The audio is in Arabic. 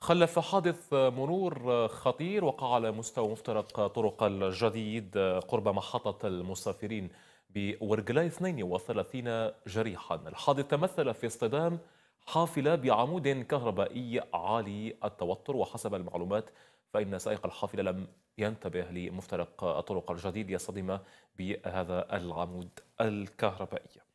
خلف حادث مرور خطير وقع على مستوى مفترق طرق الجديد قرب محطة المسافرين بورجلاي 32 جريحا الحادث تمثل في اصطدام حافلة بعمود كهربائي عالي التوتر وحسب المعلومات فإن سائق الحافلة لم ينتبه لمفترق الطرق الجديد يصطدم بهذا العمود الكهربائي